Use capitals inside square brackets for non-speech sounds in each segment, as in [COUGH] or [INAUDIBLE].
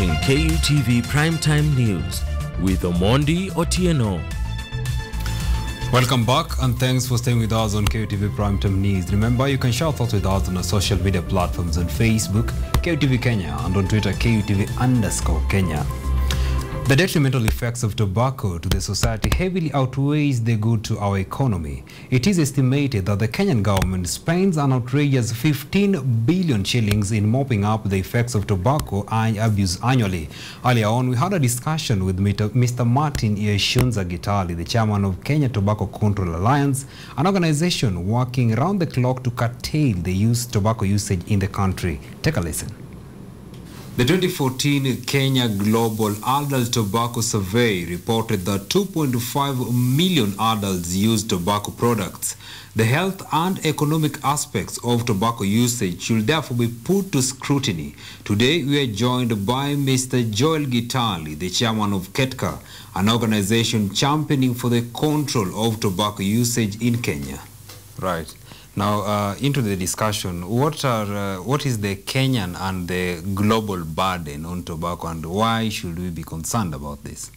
watching KUTV Primetime News with Omondi Otieno. Welcome back and thanks for staying with us on KUTV Primetime News. Remember, you can share thoughts with us on our social media platforms on Facebook, KUTV Kenya, and on Twitter, KUTV underscore Kenya. The detrimental effects of tobacco to the society heavily outweighs the good to our economy. It is estimated that the Kenyan government spends an outrageous 15 billion shillings in mopping up the effects of tobacco and abuse annually. Earlier on, we had a discussion with Mr. Martin Yeshunza Gitali, the chairman of Kenya Tobacco Control Alliance, an organization working round the clock to curtail the use tobacco usage in the country. Take a listen. The 2014 Kenya Global Adult Tobacco Survey reported that 2.5 million adults use tobacco products. The health and economic aspects of tobacco usage should therefore be put to scrutiny. Today we are joined by Mr. Joel Gitali, the chairman of KETCA, an organization championing for the control of tobacco usage in Kenya. Right. Now, uh, into the discussion, what are uh, what is the Kenyan and the global burden on tobacco, and why should we be concerned about this?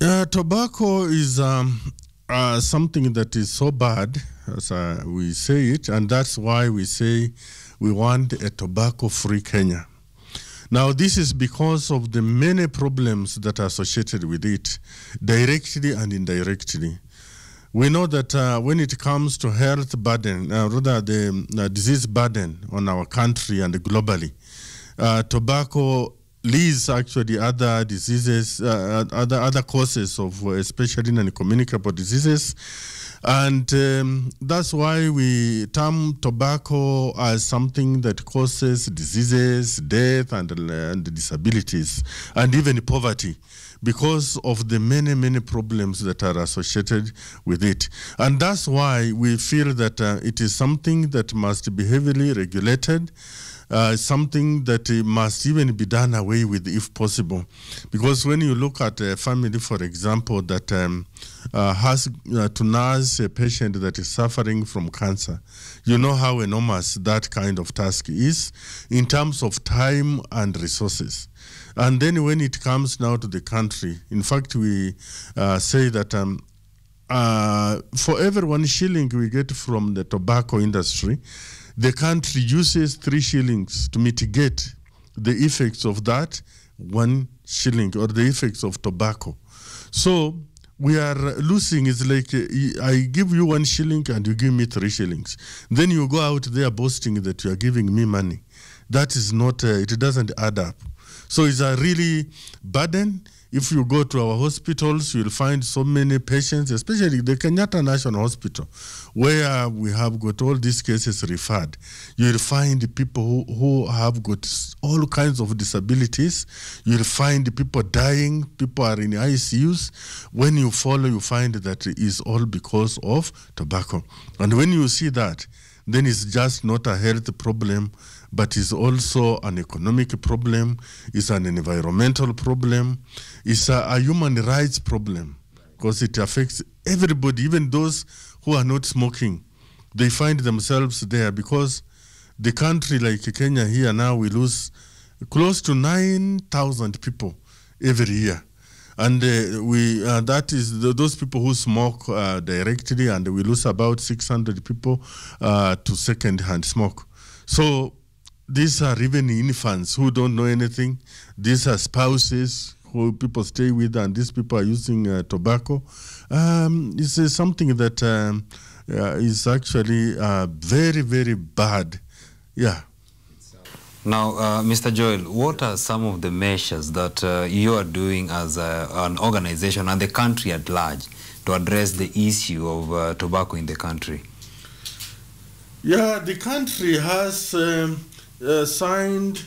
Uh, tobacco is um, uh, something that is so bad, as uh, we say it, and that's why we say we want a tobacco-free Kenya. Now, this is because of the many problems that are associated with it, directly and indirectly we know that uh, when it comes to health burden, uh, rather the uh, disease burden on our country and globally, uh, tobacco leads actually other diseases, uh, other other causes of especially non-communicable diseases, and um, that's why we term tobacco as something that causes diseases, death, and, and disabilities, and even poverty because of the many, many problems that are associated with it. And that's why we feel that uh, it is something that must be heavily regulated, uh, something that must even be done away with if possible. Because when you look at a family, for example, that um, uh, has uh, to nurse a patient that is suffering from cancer, you know how enormous that kind of task is in terms of time and resources. And then when it comes now to the country, in fact, we uh, say that um, uh, for every one shilling we get from the tobacco industry, the country uses three shillings to mitigate the effects of that one shilling or the effects of tobacco. So we are losing. It's like I give you one shilling and you give me three shillings. Then you go out there boasting that you are giving me money. That is not, uh, it doesn't add up. So it's a really burden. If you go to our hospitals, you'll find so many patients, especially the Kenyatta National Hospital, where we have got all these cases referred. You'll find people who, who have got all kinds of disabilities. You'll find people dying, people are in ICUs. When you follow, you find that it is all because of tobacco. And when you see that, then it's just not a health problem but is also an economic problem, is an environmental problem, is a, a human rights problem because it affects everybody, even those who are not smoking. They find themselves there because the country like Kenya here now we lose close to 9,000 people every year. And uh, we uh, that is those people who smoke uh, directly, and we lose about 600 people uh, to second-hand smoke. So these are even infants who don't know anything. These are spouses who people stay with, and these people are using uh, tobacco. Um, it's uh, something that um, uh, is actually uh, very, very bad. Yeah. Now, uh, Mr. Joel, what are some of the measures that uh, you are doing as a, an organization and the country at large to address the issue of uh, tobacco in the country? Yeah, the country has um, uh, signed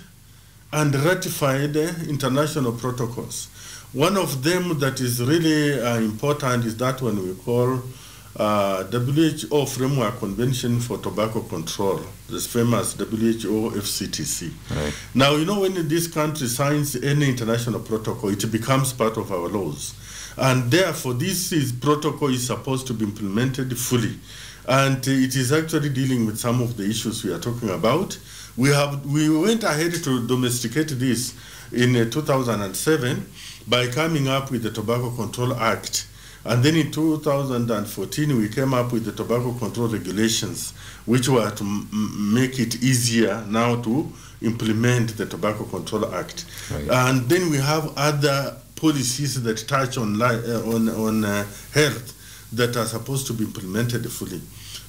and ratified international protocols. One of them that is really uh, important is that one we call uh, WHO Framework Convention for Tobacco Control, this famous WHO FCTC. Right. Now, you know, when this country signs any international protocol, it becomes part of our laws. And therefore, this is, protocol is supposed to be implemented fully. And it is actually dealing with some of the issues we are talking about. We, have, we went ahead to domesticate this in uh, 2007 by coming up with the Tobacco Control Act. And then in 2014, we came up with the tobacco control regulations, which were to make it easier now to implement the Tobacco Control Act. Right. And then we have other policies that touch on, uh, on, on uh, health that are supposed to be implemented fully.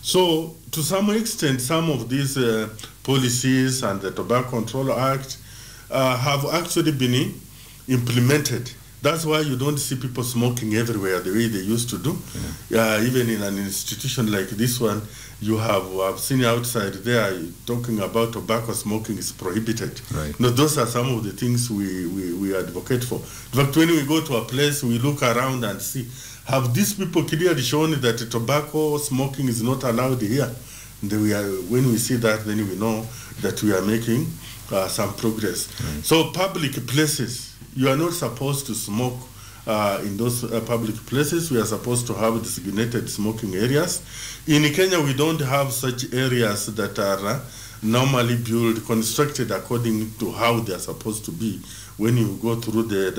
So, to some extent, some of these uh, policies and the Tobacco Control Act uh, have actually been implemented. That's why you don't see people smoking everywhere the way they used to do. Yeah. Uh, even in an institution like this one, you have I've seen outside there talking about tobacco smoking is prohibited. Right. Now, those are some of the things we, we, we advocate for. In fact, when we go to a place, we look around and see have these people clearly shown that tobacco smoking is not allowed here? We are, when we see that, then we know that we are making uh, some progress. Right. Mm. So public places, you are not supposed to smoke uh, in those uh, public places. We are supposed to have designated smoking areas. In Kenya, we don't have such areas that are uh, normally built, constructed according to how they are supposed to be when you go through the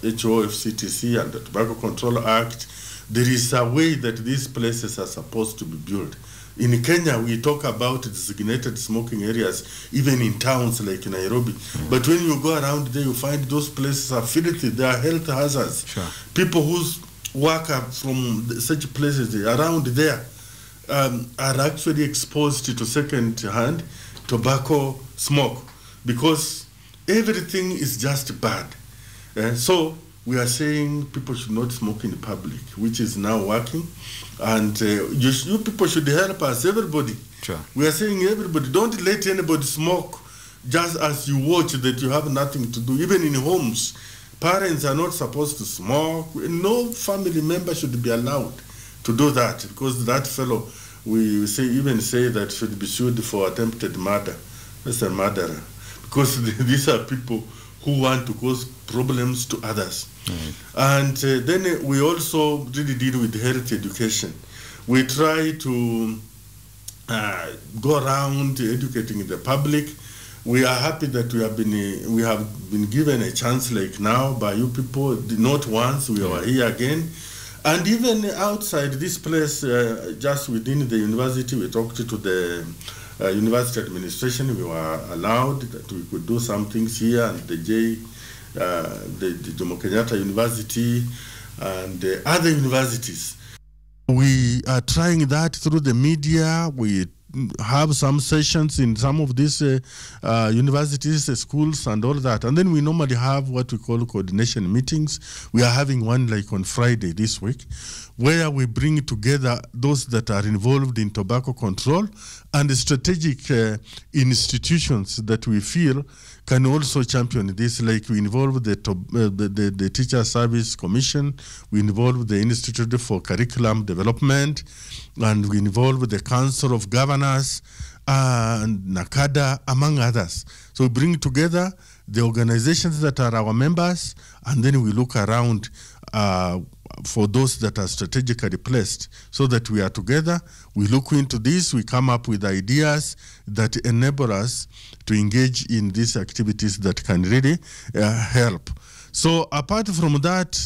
WHO FCTC and the Tobacco Control Act, there is a way that these places are supposed to be built. In Kenya, we talk about designated smoking areas, even in towns like Nairobi. But when you go around there, you find those places are filthy. They are health hazards. Sure. People whose work are from such places around there um, are actually exposed to second-hand tobacco smoke because Everything is just bad. And eh, so we are saying people should not smoke in the public, which is now working. And uh, you, you, people should help us, everybody. Sure. We are saying everybody, don't let anybody smoke just as you watch that you have nothing to do, even in homes. Parents are not supposed to smoke. No family member should be allowed to do that because that fellow, we say, even say that should be sued for attempted murder. That's a murderer because [LAUGHS] these are people who want to cause problems to others. Right. And uh, then we also really deal with health education. We try to uh, go around educating the public. We are happy that we have been uh, we have been given a chance like now by you people. Not once we are here again, and even outside this place, uh, just within the university, we talked to the uh, university administration, we were allowed that we could do some things here and the J, uh, the, the Jomo Kenyatta University and the other universities. We are trying that through the media. We have some sessions in some of these uh, uh, universities, uh, schools, and all that. And then we normally have what we call coordination meetings. We are having one like on Friday this week, where we bring together those that are involved in tobacco control and strategic uh, institutions that we feel can also champion this, like we involve the, uh, the, the, the, Teacher Service Commission, we involve the Institute for Curriculum Development, and we involve the Council of Governors uh, and NACADA, among others. So we bring together the organizations that are our members, and then we look around uh, for those that are strategically placed so that we are together. We look into this, we come up with ideas that enable us to engage in these activities that can really uh, help. So, apart from that,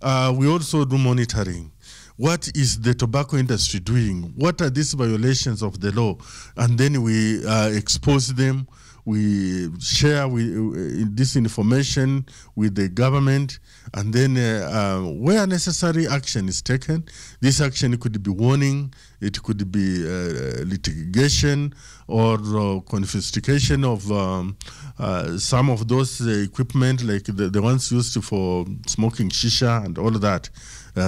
uh, we also do monitoring. What is the tobacco industry doing? What are these violations of the law? And then we uh, expose them we share with, uh, this information with the government, and then uh, uh, where necessary action is taken. This action could be warning, it could be litigation or confiscation of um, some of those equipment, like the, the ones used for smoking shisha and all that.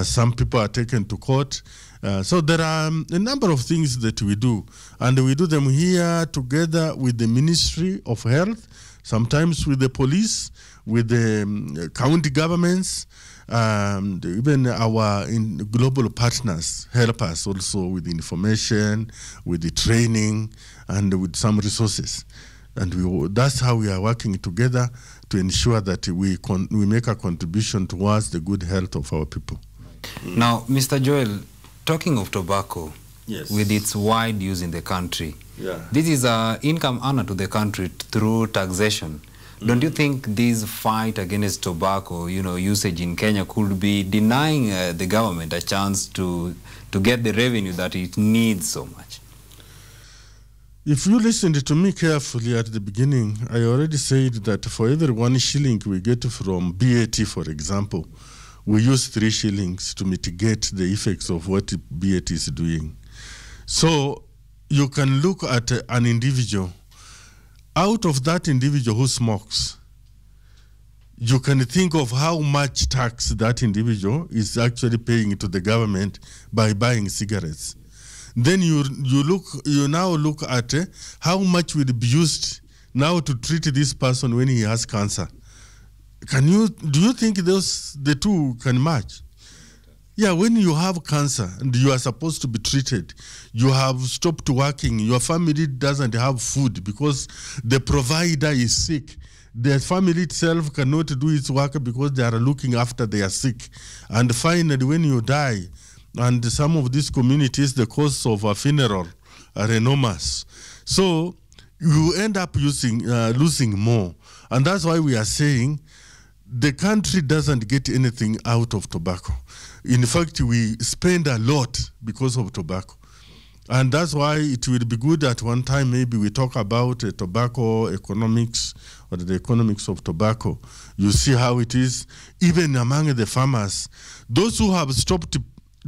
some people are taken to court uh, so there are um, a number of things that we do, and we do them here together with the Ministry of Health, sometimes with the police, with the um, county governments, um, even our global partners help us also with information, with the training, and with some resources. And we, that's how we are working together to ensure that we, we make a contribution towards the good health of our people. Now, Mr. Joel, talking of tobacco, yes. with its wide use in the country, yeah. this is an income honor to the country through taxation. Don't you mm. think this fight against tobacco, you know, usage in Kenya could be denying uh, the government a chance to to get the revenue that it needs so much? If you listened to me carefully at the beginning, I already said that for every one shilling we get from BAT, for example, we use three shillings to mitigate the effects of what BAT is doing. So you can look at uh, an individual. Out of that individual who smokes, you can think of how much tax that individual is actually paying to the government by buying cigarettes. Then you you look you now look at uh, how much will be used now to treat this person when he has cancer can you do you think those the two can match? Yeah, when you have cancer and you are supposed to be treated, you have stopped working, your family doesn't have food because the provider is sick. The family itself cannot do its work because they are looking after their sick. And finally, when you die, and some of these communities, the cost of a funeral are enormous. So you end up using, uh, losing more. And that's why we are saying the country doesn't get anything out of tobacco. In fact, we spend a lot because of tobacco. And that's why it will be good at one time maybe we talk about uh, tobacco economics or the economics of tobacco. You see how it is, even among the farmers. Those who have stopped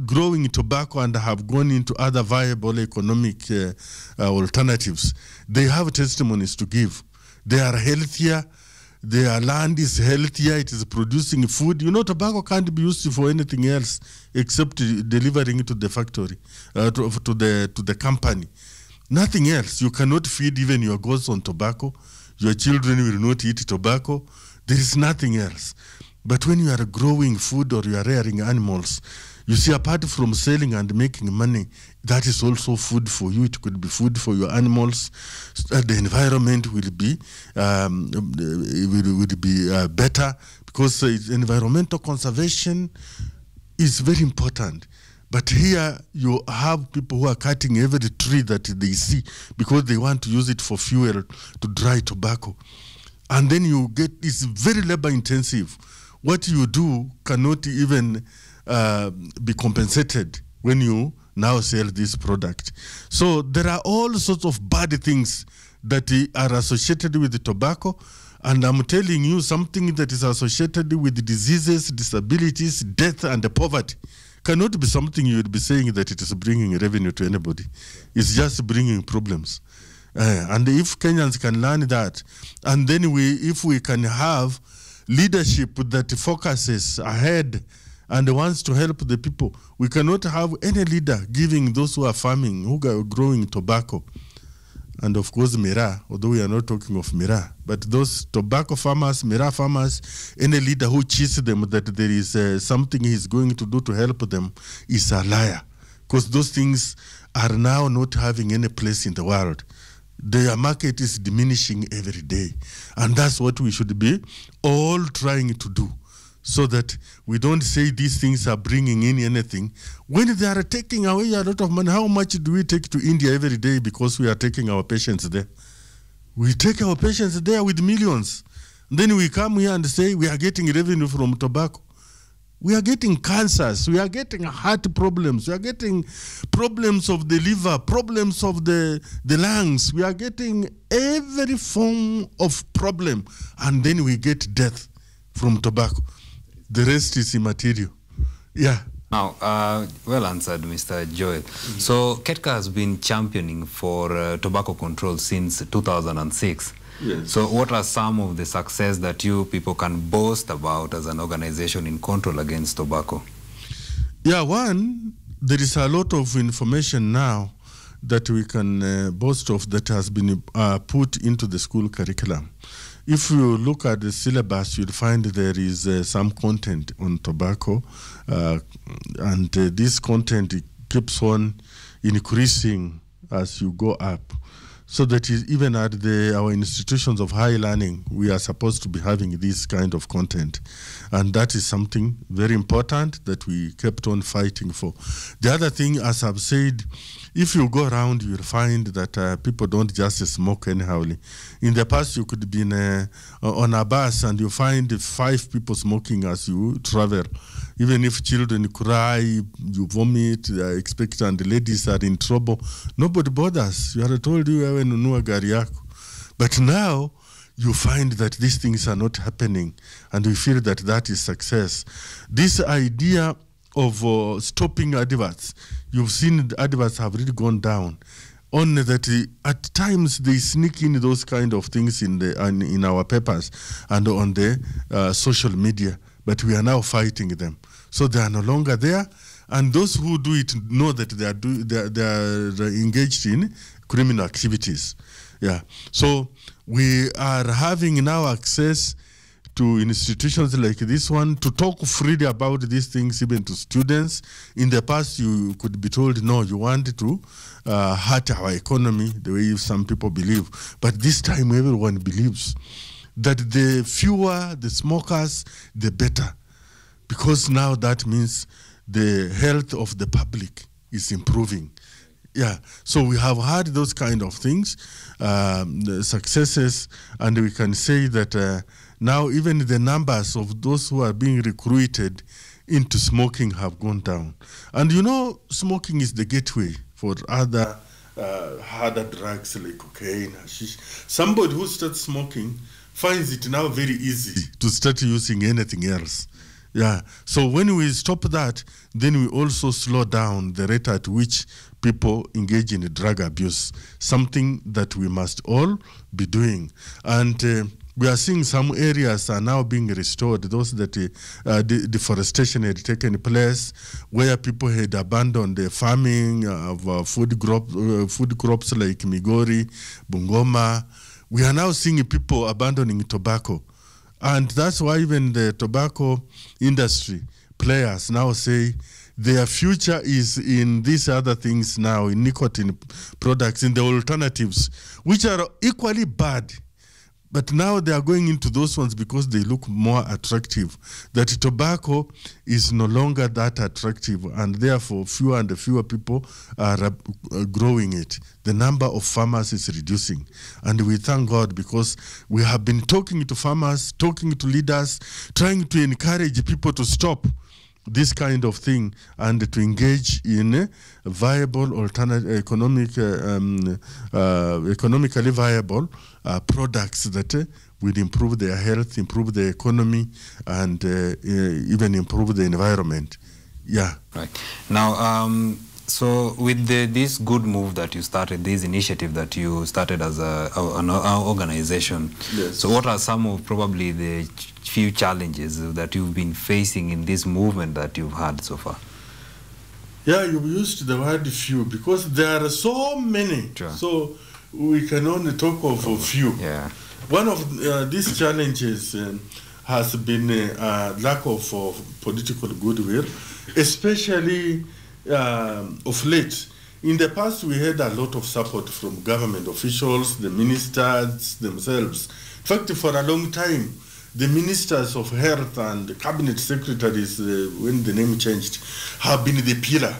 growing tobacco and have gone into other viable economic uh, uh, alternatives, they have testimonies to give. They are healthier, their land is healthier, it is producing food. You know, tobacco can't be used for anything else except delivering it to the factory, uh, to, to, the to the company. Nothing else. You cannot feed even your goats on tobacco. Your children will not eat tobacco. There is nothing else. But when you are growing food or you are rearing animals, you see, apart from selling and making money, that is also food for you. It could be food for your animals. Uh, the environment will be um, uh, will, will be uh, better because uh, environmental conservation is very important. But here you have people who are cutting every tree that they see because they want to use it for fuel to dry tobacco. And then you get, it's very labor intensive. What you do cannot even uh, be compensated when you now sell this product. So there are all sorts of bad things that are associated with tobacco. And I'm telling you something that is associated with diseases, disabilities, death, and poverty cannot be something you would be saying that it is bringing revenue to anybody. It's just bringing problems. Uh, and if Kenyans can learn that, and then we, if we can have leadership that focuses ahead and wants to help the people. We cannot have any leader giving those who are farming, who are growing tobacco, and of course Mira, although we are not talking of Mira, but those tobacco farmers, Mira farmers, any leader who cheats them that there is uh, something he's going to do to help them is a liar. Because those things are now not having any place in the world. Their market is diminishing every day. And that's what we should be all trying to do so that we don't say these things are bringing in anything. When they are taking away a lot of money, how much do we take to India every day because we are taking our patients there? We take our patients there with millions. Then we come here and say we are getting revenue from tobacco. We are getting cancers. We are getting heart problems. We are getting problems of the liver, problems of the, the lungs. We are getting every form of problem. And then we get death from tobacco. The rest is immaterial. Yeah. Now, uh, well answered, Mr. Joel. Mm -hmm. So, Ketka has been championing for uh, tobacco control since 2006. Yes. So, what are some of the success that you people can boast about as an organization in control against tobacco? Yeah, one, there is a lot of information now that we can uh, boast of that has been uh, put into the school curriculum if you look at the syllabus, you'll find there is uh, some content on tobacco, uh, and uh, this content keeps on increasing as you go up. So that is even at the, our institutions of higher learning, we are supposed to be having this kind of content, and that is something very important that we kept on fighting for. The other thing, as I've said, if you go around, you'll find that uh, people don't just smoke anyhowly. In the past, you could be a, on a bus and you find five people smoking as you travel. Even if children cry, you vomit, they are expectant, the ladies are in trouble, nobody bothers. You are told you have a gari But now, you find that these things are not happening, and we feel that that is success. This idea of uh, stopping adverts You've seen the adverts have really gone down. Only that at times they sneak in those kind of things in the in, in our papers and on the uh, social media, but we are now fighting them. So they are no longer there, and those who do it know that they are do they are, they are engaged in criminal activities. Yeah. So we are having now access to institutions like this one to talk freely about these things, even to students. In the past, you could be told, no, you want to uh, hurt our economy, the way some people believe. But this time, everyone believes that the fewer the smokers, the better. Because now that means the health of the public is improving. Yeah, so we have had those kind of things, um, successes, and we can say that. Uh, now, even the numbers of those who are being recruited into smoking have gone down. And you know, smoking is the gateway for other uh, harder drugs like cocaine, hashish. Somebody who starts smoking finds it now very easy to start using anything else. Yeah. So when we stop that, then we also slow down the rate at which people engage in drug abuse, something that we must all be doing. And uh, we are seeing some areas are now being restored, those that uh, de deforestation had taken place, where people had abandoned the farming of uh, food, crop, uh, food crops like Migori, Bungoma. We are now seeing people abandoning tobacco. And that's why even the tobacco industry players now say their future is in these other things now, in nicotine products, in the alternatives, which are equally bad but now they are going into those ones because they look more attractive. That tobacco is no longer that attractive, and therefore fewer and fewer people are uh, growing it. The number of farmers is reducing. And we thank God because we have been talking to farmers, talking to leaders, trying to encourage people to stop this kind of thing and to engage in viable alternative economic uh, um, uh, economically viable uh, products that will improve their health, improve the economy, and even improve the environment. Yeah. Right. Now, um, so with the, this good move that you started, this initiative that you started as a, an, organization, yes. so what are some of probably the few challenges that you've been facing in this movement that you've had so far? Yeah, you used the word few because there are so many. Sure. So we can only talk of a few. Yeah. One of uh, these challenges uh, has been a uh, lack of, of political goodwill, especially um, of late, in the past we had a lot of support from government officials, the ministers themselves. In fact, for a long time, the ministers of health and the cabinet secretaries, uh, when the name changed, have been the pillar.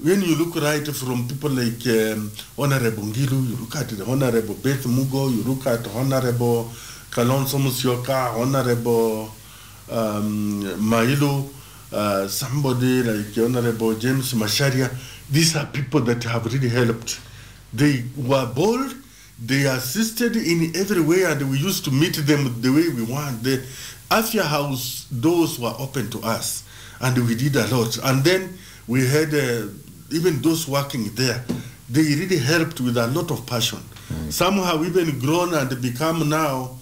When you look right from people like um, Honorable Ngilu, you look at the Honorable Beth Mugo, you look at Honorable Kalonzo Musyoka, Honorable um, Mailu, uh, somebody like the Honorable James Masharia, these are people that have really helped. They were bold, they assisted in every way, and we used to meet them the way we want. The Afia House doors were open to us, and we did a lot. And then we had uh, even those working there, they really helped with a lot of passion. Mm. Some have even grown and become now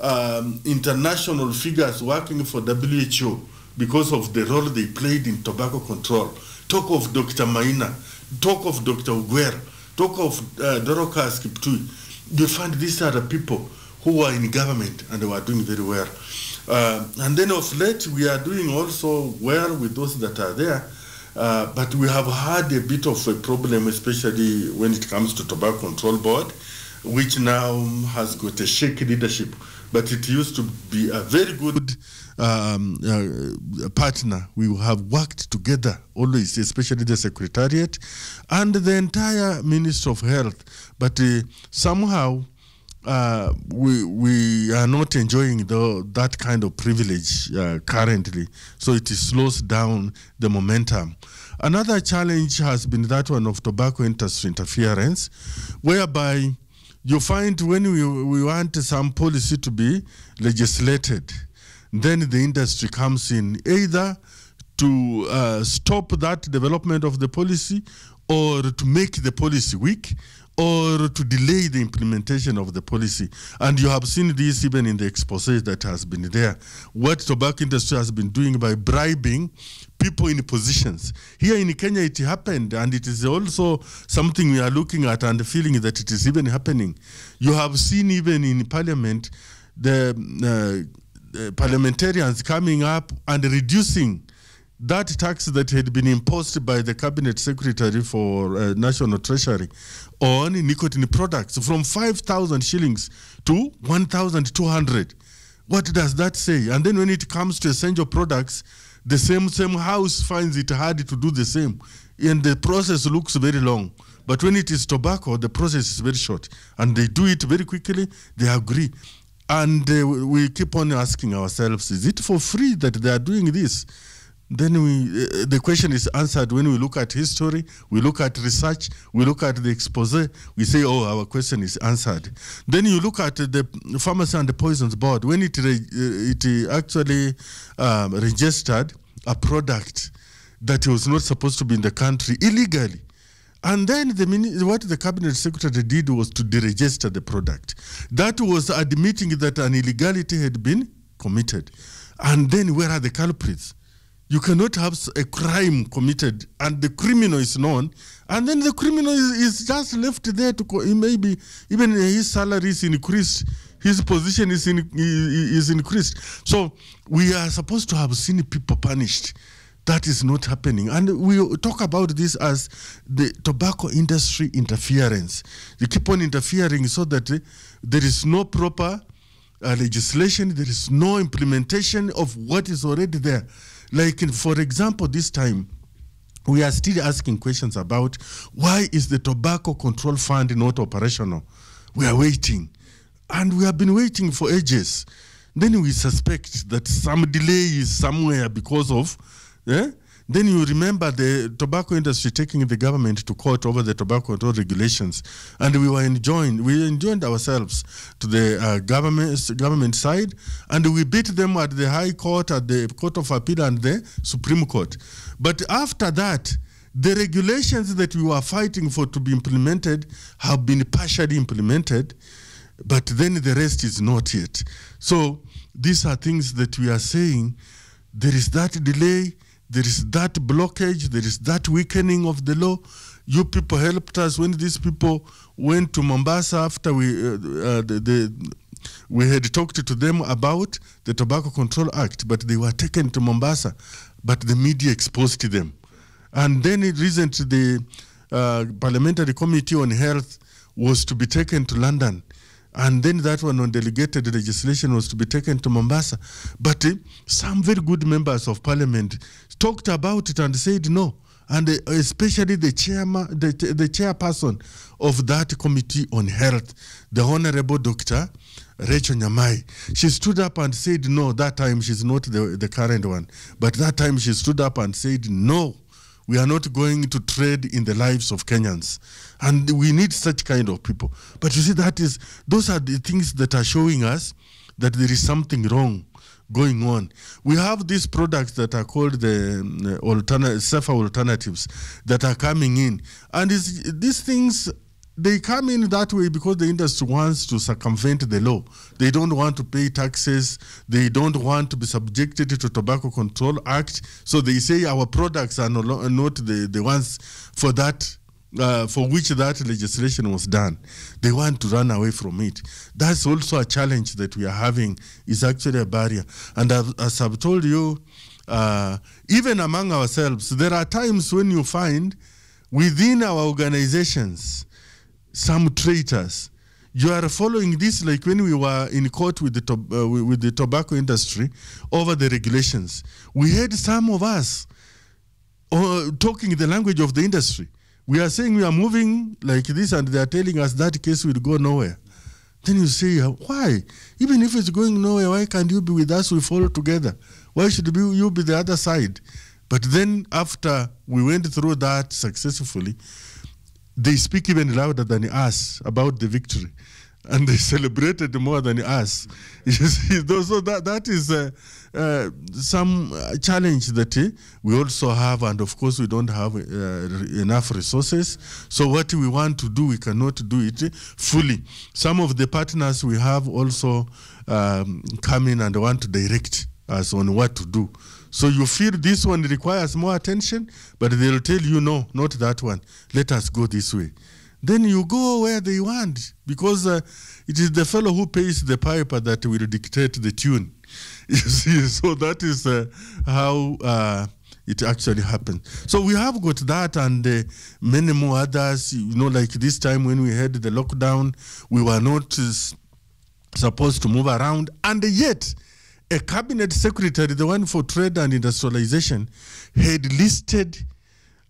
um, international figures working for WHO because of the role they played in tobacco control. Talk of Dr. Maina, talk of Dr. Uguer, talk of uh, Dorokas Kiptui. You find these are the people who were in government and they were doing very well. Uh, and then of late, we are doing also well with those that are there, uh, but we have had a bit of a problem, especially when it comes to tobacco control board, which now has got a shaky leadership but it used to be a very good um, uh, partner. We have worked together always, especially the Secretariat and the entire Ministry of Health. But uh, somehow uh, we, we are not enjoying the, that kind of privilege uh, currently. So it slows down the momentum. Another challenge has been that one of tobacco industry interference, whereby you find when we, we want some policy to be legislated, then the industry comes in either to uh, stop that development of the policy or to make the policy weak or to delay the implementation of the policy. And you have seen this even in the expose that has been there. What tobacco industry has been doing by bribing people in positions. Here in Kenya, it happened, and it is also something we are looking at and feeling that it is even happening. You have seen even in parliament the, uh, the parliamentarians coming up and reducing that tax that had been imposed by the cabinet secretary for uh, national treasury on nicotine products from 5000 shillings to 1200 what does that say and then when it comes to essential products the same same house finds it hard to do the same and the process looks very long but when it is tobacco the process is very short and they do it very quickly they agree and uh, we keep on asking ourselves is it for free that they are doing this then we uh, the question is answered when we look at history we look at research we look at the expose we say oh our question is answered then you look at the pharmacy and the poisons board when it re- eh, it actually um, registered a product that was not supposed to be in the country illegally and then the mini- what the cabinet secretary did was to deregister the product that was admitting that an illegality had been committed and then where are the culprits you cannot have a crime committed and the criminal is known, and then the criminal is, is just left there to. maybe even his salary is increased, his position is in, is increased. So we are supposed to have seen people punished. That is not happening, and we talk about this as the tobacco industry interference. They keep on interfering so that eh, there is no proper uh, legislation, there is no implementation of what is already there. Like, for example, this time, we are still asking questions about why is the tobacco control fund not operational? We are waiting. And we have been waiting for ages. Then we suspect that some delay is somewhere because of eh, then you remember the tobacco industry taking the government to court over the tobacco control regulations, and we were enjoined. We enjoined ourselves to the uh, government government side, and we beat them at the High Court, at the Court of Appeal, and the Supreme Court. But after that, the regulations that we were fighting for to be implemented have been partially implemented, but then the rest is not yet. So these are things that we are saying. There is that delay there is that blockage, there is that weakening of the law. You people helped us when these people went to Mombasa after we uh, uh, the, the, we had talked to them about the Tobacco Control Act, but they were taken to Mombasa, but the media exposed them. And then it recently the uh, Parliamentary Committee on Health was to be taken to London and then that one on delegated legislation was to be taken to Mombasa. But uh, some very good members of parliament talked about it and said no. And uh, especially the, chairman, the, the chairperson of that committee on health, the Honorable Dr. Rachel Nyamai. She stood up and said no. That time she's not the, the current one. But that time she stood up and said no. We are not going to trade in the lives of Kenyans. And we need such kind of people. But you see, that is those are the things that are showing us that there is something wrong going on. We have these products that are called the uh, alterna- safer alternatives that are coming in, and these things they come in that way because the industry wants to circumvent the law. They don't want to pay taxes. They don't want to be subjected to Tobacco Control Act. So they say our products are no, not the, the ones for that uh, for which that legislation was done. They want to run away from it. That's also a challenge that we are having, is actually a barrier. And as, as I've told you, uh, even among ourselves, there are times when you find within our organizations some traitors. You are following this like when we were in court with the, uh, with the tobacco industry over the regulations. We had some of us uh, talking the language of the industry we are saying we are moving like this, and they are telling us that case will go nowhere. Then you say, why? Even if it's going nowhere, why can't you be with us? We follow together. Why should you be the other side? But then, after we went through that successfully, they speak even louder than us about the victory and they celebrated more than us. [LAUGHS] You see, so that, that is uh, uh, some challenge that eh, we also have, and of course, we don't have uh, enough resources. So, what we want to do, we cannot do it fully. Some of the partners we have also um, come in and want to direct us on what to do. So you feel this one requires more attention, but they'll tell you, no, not that one. Let us go this way then you go where they want because uh, it is the fellow who pays the piper that will dictate the tune. [LAUGHS] You see, so that is uh, how uh, it actually happened. So we have got that and uh, many more others. You know, like this time when we had the lockdown, we were not supposed to move around, and yet. A cabinet secretary, the one for trade and industrialization, had listed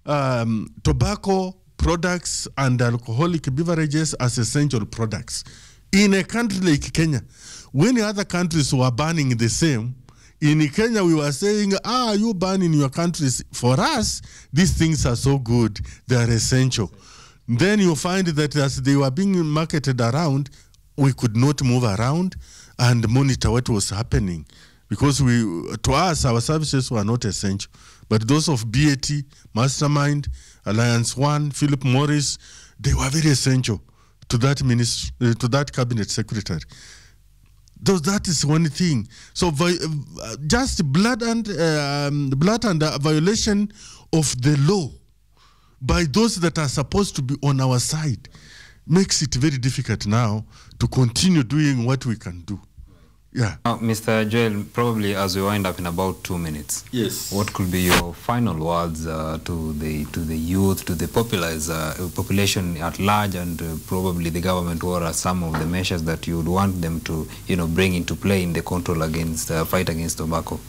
um, tobacco products and alcoholic beverages as essential products. In a country like Kenya, when other countries were banning the same, in Kenya we were saying, ah, you ban in your countries. For us, these things are so good, they are essential. Then you find that as they were being marketed around, we could not move around and monitor what was happening because we to us our services were not essential but those of BAT mastermind Alliance One, Philip Morris, they were very essential to that minister, uh, to that cabinet secretary. Though that is one thing. So uh, just blood and eh, um, blood and uh, violation of the law by those that are supposed to be on our side makes it very difficult now to continue doing what we can do. Yeah. Uh, Mr. Joel, probably as we wind up in about two minutes, yes. What could be your final words uh, to the to the youth, to the populace, uh, uh population at large, and uh, probably the government? What are some of the measures that you would want them to, you know, bring into play in the control against uh, fight against tobacco?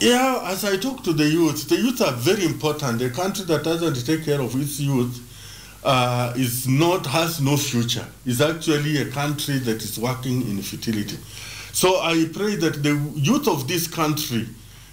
Yeah, as I talk to the youth, the youth are very important. A country that doesn't take care of its youth uh, is not has no future. It's actually a country that is working in futility. So I pray that the youth of this country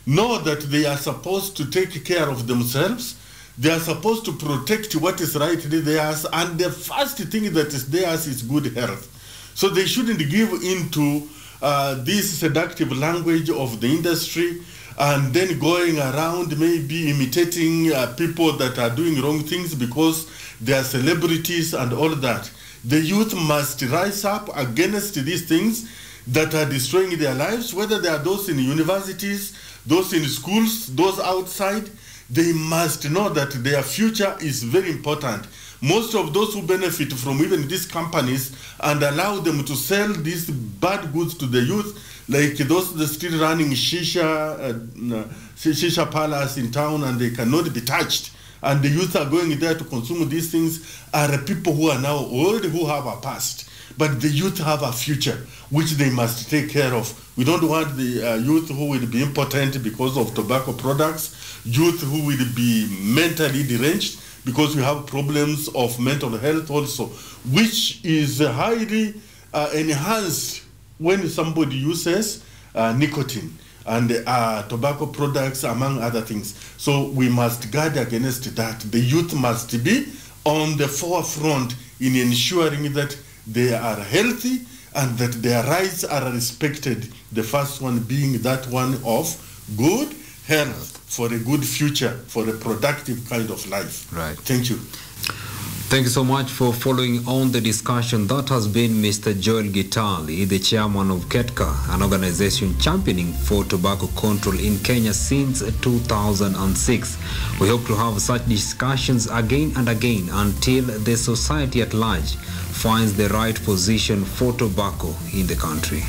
know that they are supposed to take care of themselves. They are supposed to protect what is right theirs, and the first thing that is theirs is good health. So they shouldn't give into uh, this seductive language of the industry and then going around maybe imitating uh, people that are doing wrong things because they are celebrities and all that. The youth must rise up against these things that are destroying their lives, whether they are those in universities, those in schools, those outside, they must know that their future is very important. Most of those who benefit from even these companies and allow them to sell these bad goods to the youth, like those that still running shisha, uh, uh shisha palace in town and they cannot be touched. And the youth are going there to consume these things are people who are now old, who have a past. But the youth have a future which they must take care of. We don't want the uh, youth who will be impotent because of tobacco products, youth who will be mentally deranged because we have problems of mental health also, which is highly uh, enhanced when somebody uses uh, nicotine and uh, tobacco products, among other things. So we must guard against that. The youth must be on the forefront in ensuring that they are healthy and that their rights are respected. The first one being that one of good health for a good future, for a productive kind of life. Right. Thank you. Thank you so much for following on the discussion. That has been Mr. Joel Gitali, the chairman of KETCA, an organization championing for tobacco control in Kenya since 2006. We hope to have such discussions again and again until the society at large finds the right position for tobacco in the country.